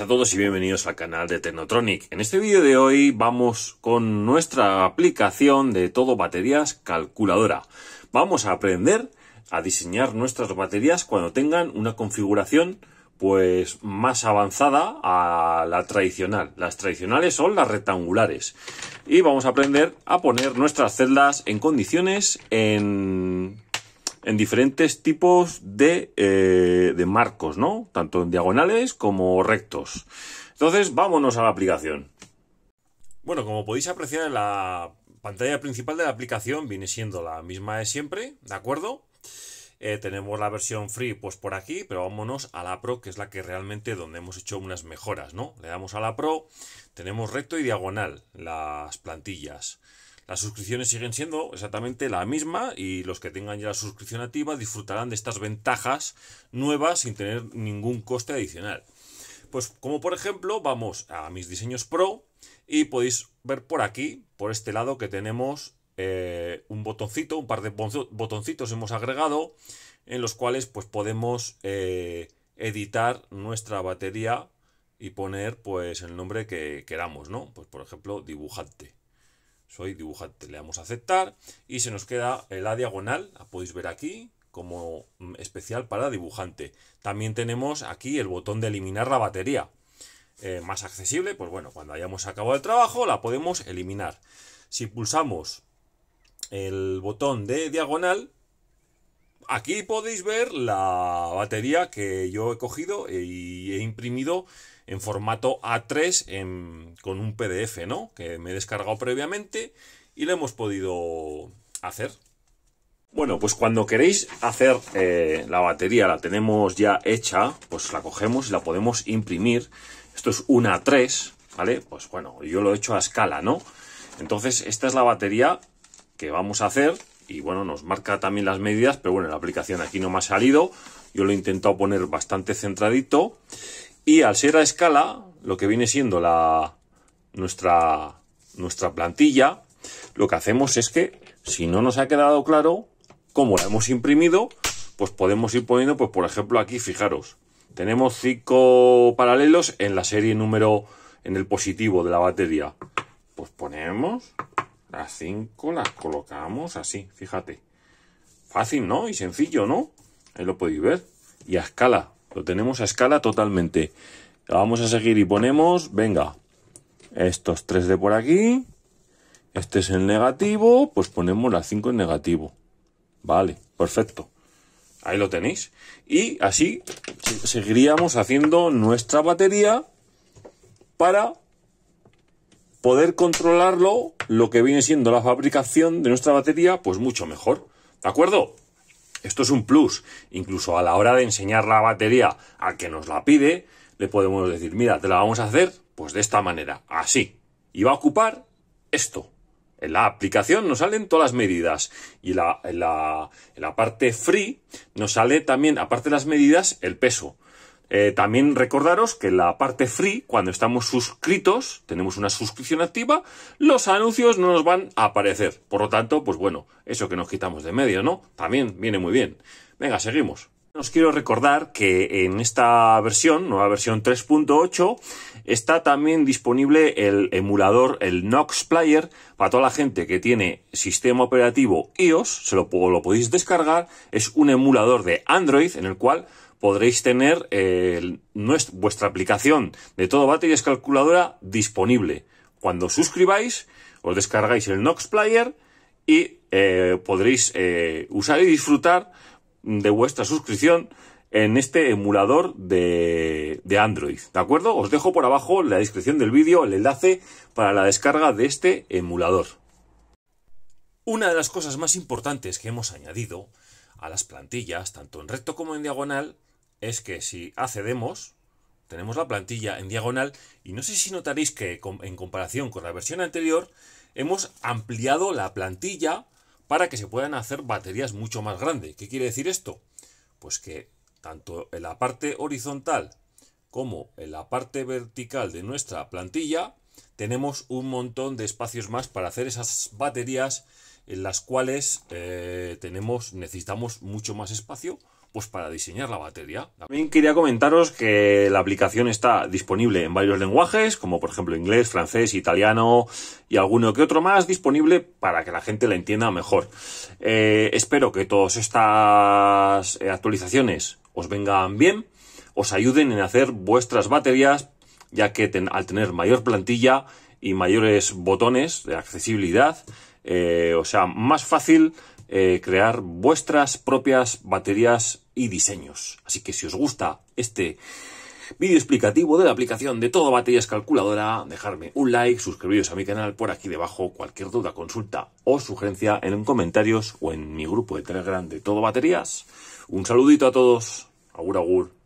a todos y bienvenidos al canal de Tecnotronic. En este vídeo de hoy vamos con nuestra aplicación de todo baterías calculadora. Vamos a aprender a diseñar nuestras baterías cuando tengan una configuración pues más avanzada a la tradicional. Las tradicionales son las rectangulares. Y vamos a aprender a poner nuestras celdas en condiciones en en diferentes tipos eh, de, marcos, ¿no? Tanto en diagonales como rectos. Entonces, vámonos a la aplicación. Bueno, como podéis apreciar, la pantalla principal de la aplicación viene siendo la misma de siempre, ¿de acuerdo? Eh, tenemos la versión free pues por aquí, pero vámonos a la Pro, que es la que realmente donde hemos hecho unas mejoras, ¿no? Le damos a la Pro, tenemos recto y diagonal las plantillas. Las suscripciones siguen siendo exactamente la misma y los que tengan ya la suscripción activa disfrutarán de estas ventajas nuevas sin tener ningún coste adicional. Pues como por ejemplo vamos a mis diseños pro y podéis ver por aquí, por este lado que tenemos eh, un botoncito, un par de botoncitos hemos agregado en los cuales pues podemos eh, editar nuestra batería y poner pues el nombre que queramos, ¿no? Pues por ejemplo dibujante soy dibujante, le damos a aceptar y se nos queda eh, la diagonal, la podéis ver aquí, como mm, especial para dibujante. También tenemos aquí el botón de eliminar la batería. Eh, más accesible, pues bueno, cuando hayamos acabado el trabajo la podemos eliminar. Si pulsamos el botón de diagonal, Aquí podéis ver la batería que yo he cogido y he imprimido en formato A3 con un PDF, ¿no? Que me he descargado previamente y la hemos podido hacer. Bueno, pues cuando queréis hacer eh, la batería, la tenemos ya hecha, pues la cogemos y la podemos imprimir. Esto es una 3, ¿vale? Pues bueno, yo lo he hecho a escala, ¿no? Entonces, esta es la batería que vamos a hacer y bueno, nos marca también las medidas, pero bueno, la aplicación aquí no me ha salido, yo lo he intentado poner bastante centradito y al ser a escala, lo que viene siendo la nuestra nuestra plantilla, lo que hacemos es que si no nos ha quedado claro cómo la hemos imprimido, pues podemos ir poniendo pues por ejemplo aquí, fijaros, tenemos cinco paralelos en la serie número en el positivo de la batería. Pues ponemos las 5 las colocamos así, fíjate. Fácil, ¿no? Y sencillo, ¿no? Ahí lo podéis ver. Y a escala. Lo tenemos a escala totalmente. Vamos a seguir y ponemos, venga, estos tres de por aquí. Este es el negativo, pues ponemos las 5 en negativo. Vale, perfecto. Ahí lo tenéis. Y así seguiríamos haciendo nuestra batería para poder controlarlo, lo que viene siendo la fabricación de nuestra batería, pues mucho mejor. ¿De acuerdo? Esto es un plus. Incluso a la hora de enseñar la batería a que nos la pide, le podemos decir, mira, te la vamos a hacer pues de esta manera, así. Y va a ocupar esto. En la aplicación nos salen todas las medidas. Y la, en, la, en la parte free nos sale también, aparte de las medidas, el peso. Eh, también recordaros que la parte free, cuando estamos suscritos, tenemos una suscripción activa, los anuncios no nos van a aparecer. Por lo tanto, pues bueno, eso que nos quitamos de medio, ¿no? También viene muy bien. Venga, seguimos. Os quiero recordar que en esta versión, nueva versión 3.8, está también disponible el emulador, el Nox Player, para toda la gente que tiene sistema operativo iOS, se lo, lo podéis descargar, es un emulador de Android en el cual podréis tener eh, vuestra aplicación de todo baterías calculadora disponible. Cuando suscribáis, os descargáis el Nox Player y eh, podréis eh, usar y disfrutar de vuestra suscripción en este emulador de, de Android. ¿De acuerdo? Os dejo por abajo en la descripción del vídeo el enlace para la descarga de este emulador. Una de las cosas más importantes que hemos añadido a las plantillas, tanto en recto como en diagonal, es que si accedemos, tenemos la plantilla en diagonal y no sé si notaréis que en comparación con la versión anterior hemos ampliado la plantilla para que se puedan hacer baterías mucho más grandes. ¿Qué quiere decir esto? Pues que tanto en la parte horizontal como en la parte vertical de nuestra plantilla tenemos un montón de espacios más para hacer esas baterías en las cuales eh, tenemos, necesitamos mucho más espacio pues para diseñar la batería. También quería comentaros que la aplicación está disponible en varios lenguajes, como por ejemplo inglés, francés, italiano y alguno que otro más, disponible para que la gente la entienda mejor. Eh, espero que todas estas eh, actualizaciones os vengan bien, os ayuden en hacer vuestras baterías, ya que al tener mayor plantilla y mayores botones de accesibilidad, eh, o sea, más fácil eh, crear vuestras propias baterías y diseños. Así que si os gusta este vídeo explicativo de la aplicación de todo baterías calculadora, dejarme un like, suscribiros a mi canal por aquí debajo, cualquier duda, consulta o sugerencia en comentarios o en mi grupo de Telegram de todo baterías. Un saludito a todos, agur agur.